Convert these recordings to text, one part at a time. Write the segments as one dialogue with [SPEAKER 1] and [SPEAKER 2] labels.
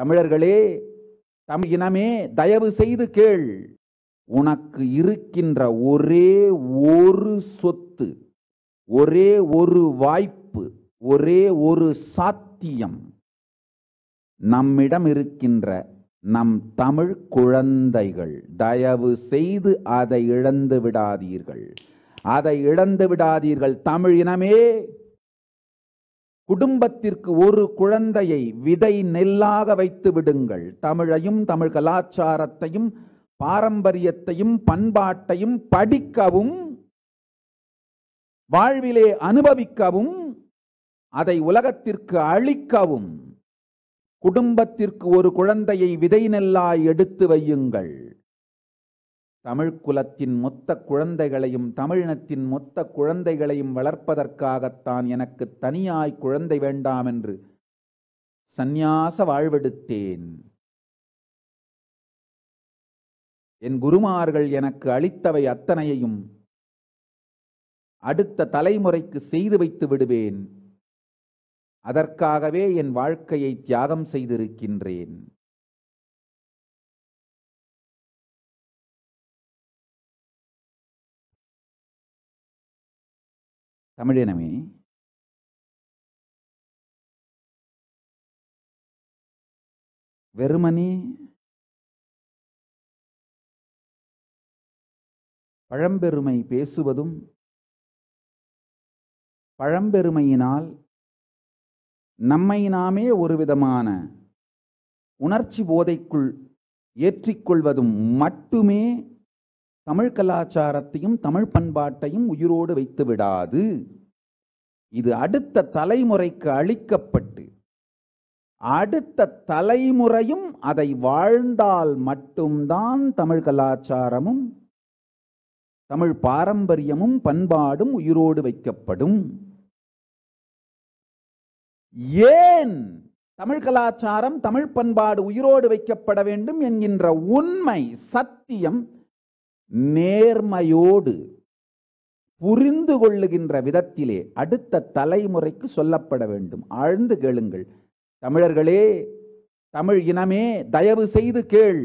[SPEAKER 1] தமிழர்களே தமிழ் இனமே தயவு செய்து கேள் உனக்கு இருக்கின்ற ஒரே ஒரு சொத்து ஒரே ஒரு வாய்ப்பு ஒரே ஒரு சாத்தியம் நம்மிடம் இருக்கின்ற நம் தமிழ் குழந்தைகள் தயவு செய்து அதை இழந்து விடாதீர்கள் அதை இழந்து விடாதீர்கள் தமிழ் இனமே குடும்பத்திற்கு ஒரு குழந்தையை விதை நெல்லாக வைத்து விடுங்கள் தமிழையும் தமிழ் கலாச்சாரத்தையும் பாரம்பரியத்தையும் பண்பாட்டையும் படிக்கவும் வாழ்விலே அனுபவிக்கவும் அதை உலகத்திற்கு அழிக்கவும் குடும்பத்திற்கு ஒரு குழந்தையை விதை நெல்லாய் எடுத்து வையுங்கள் தமிழ் குலத்தின் மொத்த குழந்தைகளையும் தமிழினத்தின் மொத்த குழந்தைகளையும் வளர்ப்பதற்காகத்தான் எனக்கு தனியாய் குழந்தை வேண்டாம் என்று சந்நியாச வாழ்வெடுத்தேன் என் குருமார்கள் எனக்கு அளித்தவை அத்தனையையும் அடுத்த தலைமுறைக்கு செய்து வைத்து விடுவேன் அதற்காகவே என் வாழ்க்கையை தியாகம்
[SPEAKER 2] செய்திருக்கின்றேன் தமிழினமே வெறுமனே பழம்பெருமை பேசுவதும்
[SPEAKER 1] பழம்பெருமையினால் நம்மை நாமே ஒரு விதமான உணர்ச்சி போதைக்குள் ஏற்றிக்கொள்வதும் மட்டுமே தமிழ் கலாச்சாரத்தையும் தமிழ் பண்பாட்டையும் உயிரோடு வைத்து விடாது இது அடுத்த தலைமுறைக்கு அளிக்கப்பட்டு அடுத்த தலைமுறையும் அதை வாழ்ந்தால் மட்டும்தான் தமிழ் கலாச்சாரமும் தமிழ் பாரம்பரியமும் பண்பாடும் உயிரோடு வைக்கப்படும் ஏன் தமிழ் கலாச்சாரம் தமிழ் பண்பாடு உயிரோடு வைக்கப்பட வேண்டும் என்கின்ற உண்மை சத்தியம் நேர்மையோடு புரிந்து கொள்ளுகின்ற விதத்திலே அடுத்த தலைமுறைக்கு சொல்லப்பட வேண்டும் ஆழ்ந்து கேளுங்கள் தமிழர்களே தமிழ் இனமே தயவு செய்து கேள்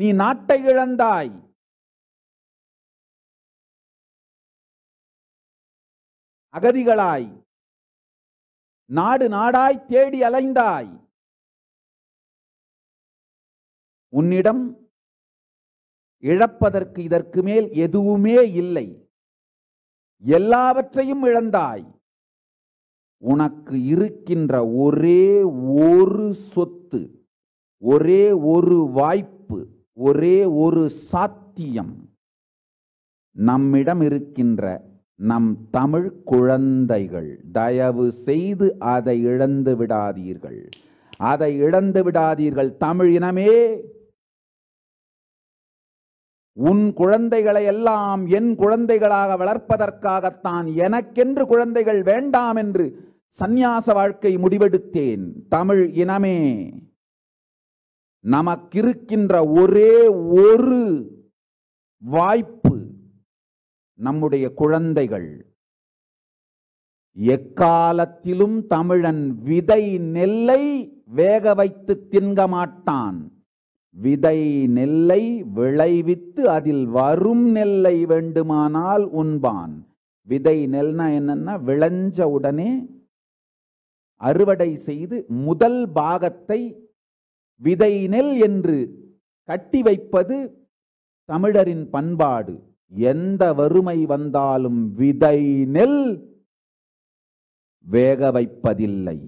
[SPEAKER 1] நீ
[SPEAKER 2] நாட்டை இழந்தாய் அகதிகளாய் நாடு நாடாய் தேடி
[SPEAKER 1] அலைந்தாய் உன்னிடம் இழப்பதற்கு இதற்கு மேல் எதுவுமே இல்லை எல்லாவற்றையும் இழந்தாய் உனக்கு இருக்கின்ற ஒரே ஒரு சொத்து ஒரே ஒரு வாய்ப்பு ஒரே ஒரு சாத்தியம் நம்மிடம் இருக்கின்ற நம் தமிழ் குழந்தைகள் தயவு செய்து அதை இழந்து விடாதீர்கள் அதை இழந்து விடாதீர்கள் தமிழ் இனமே உன் குழந்தைகளை எல்லாம் என் குழந்தைகளாக வளர்ப்பதற்காகத்தான் எனக்கென்று குழந்தைகள் வேண்டாம் என்று சந்நியாச வாழ்க்கை முடிவெடுத்தேன் தமிழ் இனமே நமக்கிருக்கின்ற ஒரே ஒரு வாய்ப்பு நம்முடைய குழந்தைகள் எக்காலத்திலும் தமிழன் விதை நெல்லை வேக வைத்து தின்க மாட்டான் விதை நெல்லை விளைவித்து அதில் வரும் நெல்லை வேண்டுமானால் உண்பான் விதை நெல்னா என்னன்னா விளைஞ்ச உடனே அறுவடை செய்து முதல் பாகத்தை விதை நெல் என்று கட்டி வைப்பது தமிழரின் பண்பாடு எந்த வறுமை வந்தாலும் விதை நெல் வேக வைப்பதில்லை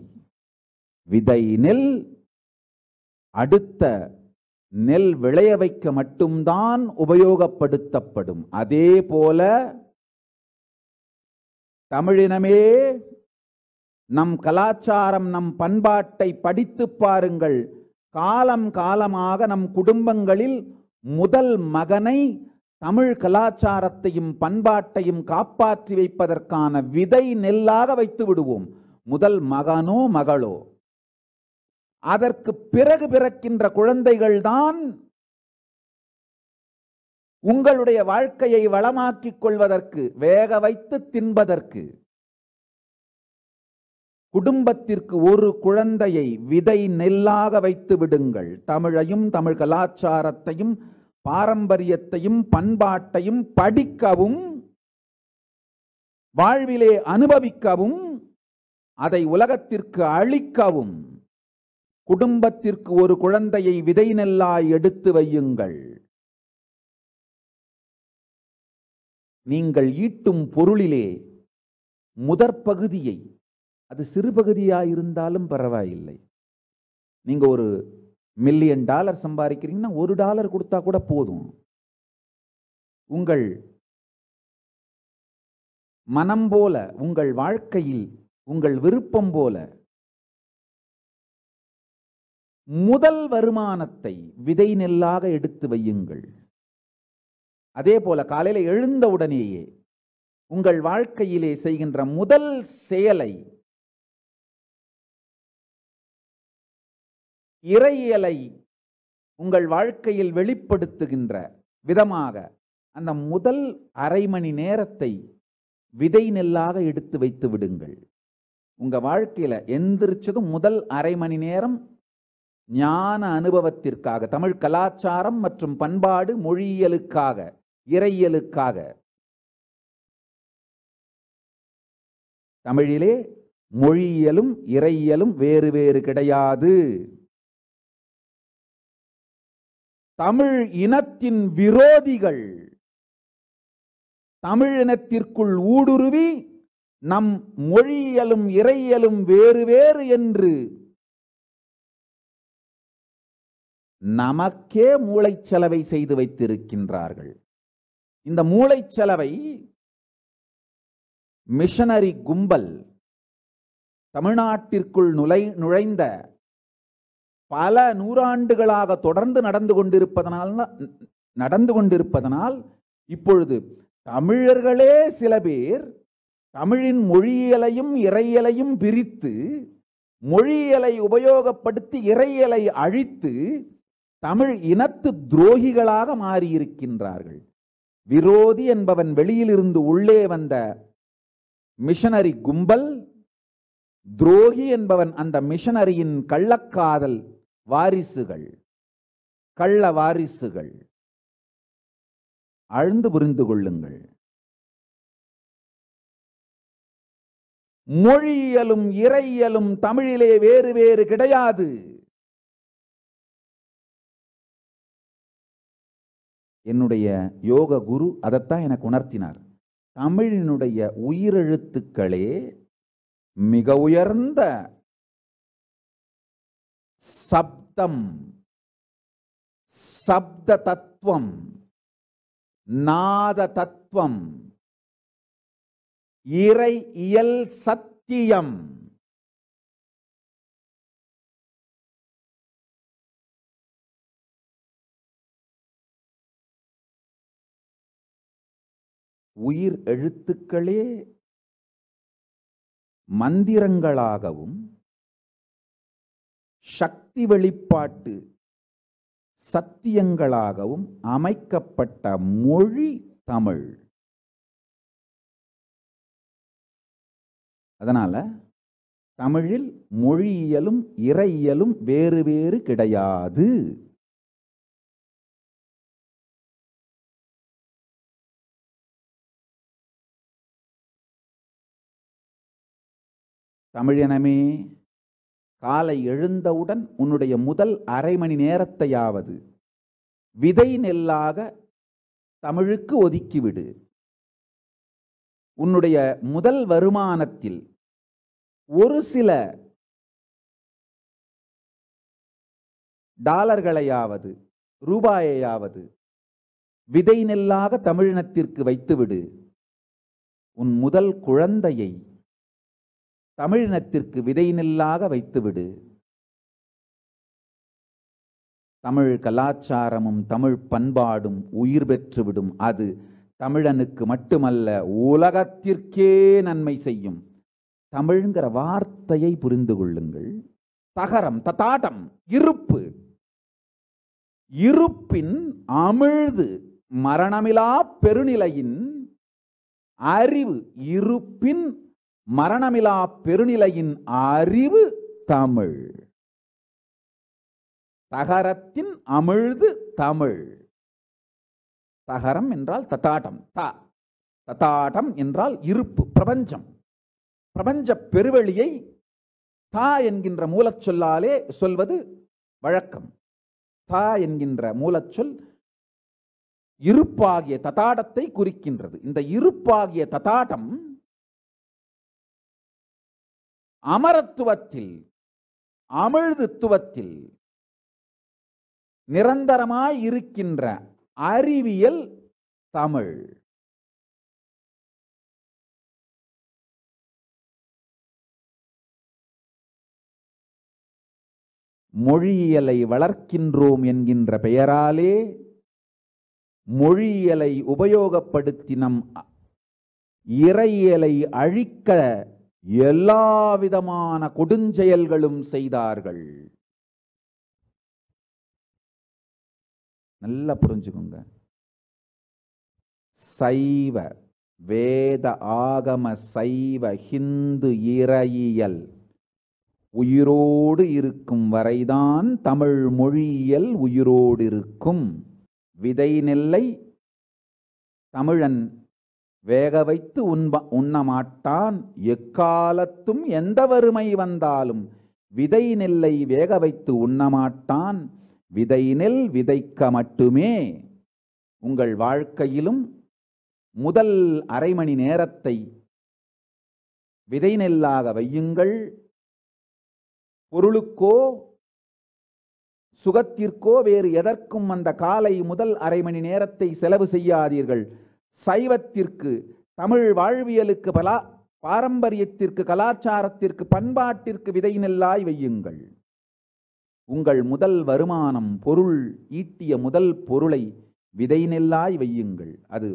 [SPEAKER 1] விதை நெல் அடுத்த நெல் விளைய வைக்க மட்டும்தான் உபயோகப்படுத்தப்படும் அதே போல தமிழினமே நம் கலாச்சாரம் நம் பண்பாட்டை படித்து பாருங்கள் காலம் காலமாக நம் குடும்பங்களில் முதல் மகனை தமிழ் கலாச்சாரத்தையும் பண்பாட்டையும் காப்பாற்றி வைப்பதற்கான விதை நெல்லாக வைத்து விடுவோம் முதல் மகனோ மகளோ அதற்கு பிறகு பிறக்கின்ற குழந்தைகள்தான் உங்களுடைய வாழ்க்கையை வளமாக்கிக் கொள்வதற்கு வேக வைத்து தின்பதற்கு குடும்பத்திற்கு ஒரு குழந்தையை விதை நெல்லாக வைத்து விடுங்கள் தமிழையும் தமிழ் கலாச்சாரத்தையும் பாரம்பரியத்தையும் பண்பாட்டையும் படிக்கவும் வாழ்விலே அனுபவிக்கவும் அதை உலகத்திற்கு அளிக்கவும் குடும்பத்திற்கு ஒரு குழந்தையை விதை நெல்லாய் எடுத்து வையுங்கள் நீங்கள் ஈட்டும் பொருளிலே முதற் பகுதியை அது சிறு இருந்தாலும் பரவாயில்லை நீங்கள் ஒரு மில்லியன் டாலர் சம்பாதிக்கிறீங்கன்னா ஒரு டாலர் கொடுத்தா கூட போதும் உங்கள் மனம் போல உங்கள் வாழ்க்கையில் உங்கள் விருப்பம் போல முதல் வருமானத்தை விதை நெல்லாக எடுத்து வையுங்கள் அதே போல காலையில் எழுந்தவுடனேயே உங்கள் வாழ்க்கையிலே செய்கின்ற முதல் செயலை இறையலை உங்கள் வாழ்க்கையில் வெளிப்படுத்துகின்ற விதமாக அந்த முதல் அரை மணி நேரத்தை விதை நெல்லாக எடுத்து வைத்து விடுங்கள் உங்கள் வாழ்க்கையில் எந்திரிச்சதும் முதல் அரை மணி நேரம் ஞான அனுபவத்திற்காக தமிழ் கலாச்சாரம் மற்றும் பண்பாடு மொழியியலுக்காக இறையியலுக்காக தமிழிலே மொழியியலும் இறையியலும் வேறு வேறு கிடையாது தமிழ் இனத்தின் விரோதிகள் தமிழ் இனத்திற்குள் ஊடுருவி நம் மொழியியலும் இறையியலும் வேறு வேறு என்று நமக்கே மூளைச்சலவை செய்து வைத்திருக்கின்றார்கள் இந்த மூளைச்சலவை மிஷனரி கும்பல் தமிழ்நாட்டிற்குள் நுழை நுழைந்த பல நூறாண்டுகளாக தொடர்ந்து நடந்து கொண்டிருப்பதனால் நடந்து கொண்டிருப்பதனால் இப்பொழுது தமிழர்களே சில பேர் தமிழின் மொழியலையும் இறையலையும் பிரித்து மொழியியலை உபயோகப்படுத்தி இறையலை அழித்து தமிழ் இனத்து துரோகிகளாக மாறியிருக்கின்றார்கள் விரோதி என்பவன் வெளியிலிருந்து உள்ளே வந்த மிஷனரி கும்பல் துரோகி என்பவன் அந்த மிஷனரியின் கள்ளக்காதல் வாரிசுகள் கள்ள வாரிசுகள் அழுந்து புரிந்து கொள்ளுங்கள்
[SPEAKER 2] மொழியியலும் இறையியலும் தமிழிலே வேறு வேறு கிடையாது
[SPEAKER 1] என்னுடைய யோக குரு அதைத்தான் எனக்கு உணர்த்தினார் தமிழினுடைய உயிரெழுத்துக்களே மிக உயர்ந்த சப்தம் சப்த தத்துவம் நாத தத்துவம்
[SPEAKER 2] இறை இயல் சத்தியம் உயிர் எழுத்துக்களே
[SPEAKER 1] மந்திரங்களாகவும் சக்தி வெளிப்பாட்டு சத்தியங்களாகவும் அமைக்கப்பட்ட மொழி தமிழ் அதனால் தமிழில் மொழியியலும்
[SPEAKER 2] இறையியலும் வேறு வேறு கிடையாது தமிழினமே காலை
[SPEAKER 1] எழுந்தவுடன் உன்னுடைய முதல் அரை மணி நேரத்தையாவது விதை நெல்லாக தமிழுக்கு ஒதுக்கிவிடு உன்னுடைய முதல் வருமானத்தில் ஒரு சில டாலர்களையாவது ரூபாயையாவது விதை நெல்லாக தமிழினத்திற்கு வைத்துவிடு உன் முதல் குழந்தையை தமிழினத்திற்கு விதை நில்லாக வைத்துவிடு தமிழ் கலாச்சாரமும் தமிழ் பண்பாடும் உயிர் பெற்றுவிடும் அது தமிழனுக்கு மட்டுமல்ல உலகத்திற்கே நன்மை செய்யும் தமிழ்ங்கிற வார்த்தையை புரிந்து கொள்ளுங்கள் தகரம் தத்தாட்டம் இருப்பு இருப்பின் அமிழ்து மரணமிலா பெருநிலையின் அறிவு இருப்பின் மரணமிலா பெருநிலையின் அறிவு தமிழ் தகரத்தின் அமிழ்து தமிழ் தகரம் என்றால் தத்தாட்டம் த தத்தாட்டம் என்றால் இருப்பு பிரபஞ்சம் பிரபஞ்ச பெருவெளியை தா என்கின்ற மூலச்சொல்லாலே சொல்வது வழக்கம் தா என்கின்ற மூலச்சொல் இருப்பாகிய தத்தாடத்தை குறிக்கின்றது இந்த இருப்பாகிய தத்தாட்டம் அமரத்துவத்தில் அமிழ்துத்துவத்தில் நிரந்தரமாய் இருக்கின்ற
[SPEAKER 2] அறிவியல் தமிழ் மொழியியலை வளர்க்கின்றோம் என்கின்ற பெயராலே
[SPEAKER 1] மொழியியலை உபயோகப்படுத்தி நம் இறையியலை அழிக்க எல்லா விதமான கொடுஞ்செயல்களும் செய்தார்கள் நல்லா புரிஞ்சுக்கோங்க சைவ வேத ஆகம சைவ ஹிந்து இறையியல் உயிரோடு இருக்கும் வரைதான் தமிழ் மொழியியல் உயிரோடு இருக்கும் விதை நெல்லை தமிழன் வேக வைத்து உண்ப உண்ணமாட்டான் எக்காலத்தும் எந்த வறுமை வந்தாலும் விதை நெல்லை வேக வைத்து உண்ணமாட்டான் விதை நெல் விதைக்க மட்டுமே உங்கள் வாழ்க்கையிலும் முதல் அரை மணி நேரத்தை விதை நெல்லாக வையுங்கள் பொருளுக்கோ சுகத்திற்கோ வேறு எதற்கும் அந்த காலை முதல் அரை மணி நேரத்தை செலவு செய்யாதீர்கள் சைவத்திற்கு தமிழ் வாழ்வியலுக்கு பலா பாரம்பரியத்திற்கு கலாச்சாரத்திற்கு பண்பாட்டிற்கு விதை நெல்லாய் வையுங்கள் உங்கள் முதல் வருமானம் பொருள் ஈட்டிய முதல் பொருளை விதை நெல்லாய் வையுங்கள் அது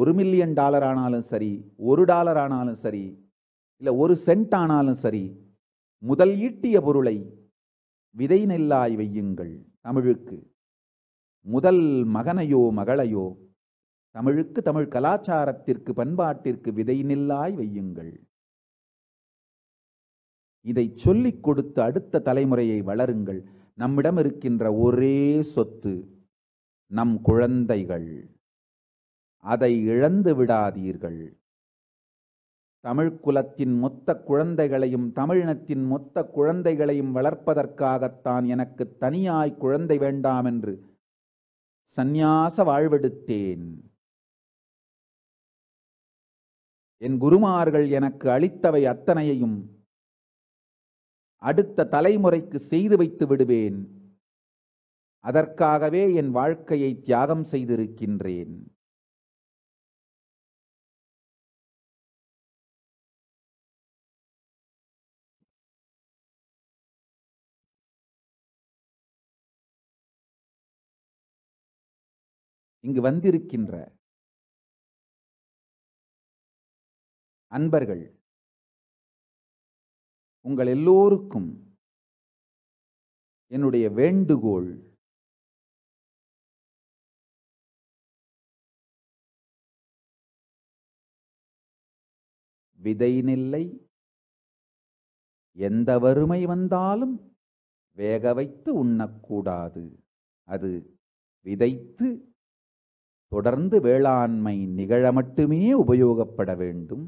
[SPEAKER 1] ஒரு மில்லியன் டாலர் ஆனாலும் சரி ஒரு டாலர் ஆனாலும் சரி இல்லை ஒரு சென்ட் ஆனாலும் சரி முதல் ஈட்டிய பொருளை விதை நெல்லாய் வையுங்கள் தமிழுக்கு முதல் மகனையோ மகளையோ தமிழுக்கு தமிழ் கலாச்சாரத்திற்கு பண்பாட்டிற்கு விதை நில்லாய் வையுங்கள் இதை சொல்லிக் கொடுத்து அடுத்த தலைமுறையை வளருங்கள் நம்மிடம் இருக்கின்ற ஒரே சொத்து நம் குழந்தைகள் அதை இழந்து விடாதீர்கள் தமிழ் குலத்தின் மொத்த குழந்தைகளையும் தமிழினத்தின் மொத்த குழந்தைகளையும் வளர்ப்பதற்காகத்தான் எனக்கு தனியாய் குழந்தை வேண்டாம் என்று சந்நியாச வாழ்வெடுத்தேன் என் குருமார்கள் எனக்கு அளித்தவை அத்தனையையும் அடுத்த தலைமுறைக்கு செய்து வைத்து விடுவேன் அதற்காகவே என் வாழ்க்கையை தியாகம்
[SPEAKER 2] செய்திருக்கின்றேன் இங்கு வந்திருக்கின்ற அன்பர்கள் உங்கள் எல்லோருக்கும் என்னுடைய வேண்டுகோள்
[SPEAKER 1] விதை நெல்லை எந்த வறுமை வந்தாலும் வேக வைத்து உண்ணக்கூடாது அது விதைத்து
[SPEAKER 2] தொடர்ந்து வேளாண்மை நிகழ மட்டுமே உபயோகப்பட வேண்டும்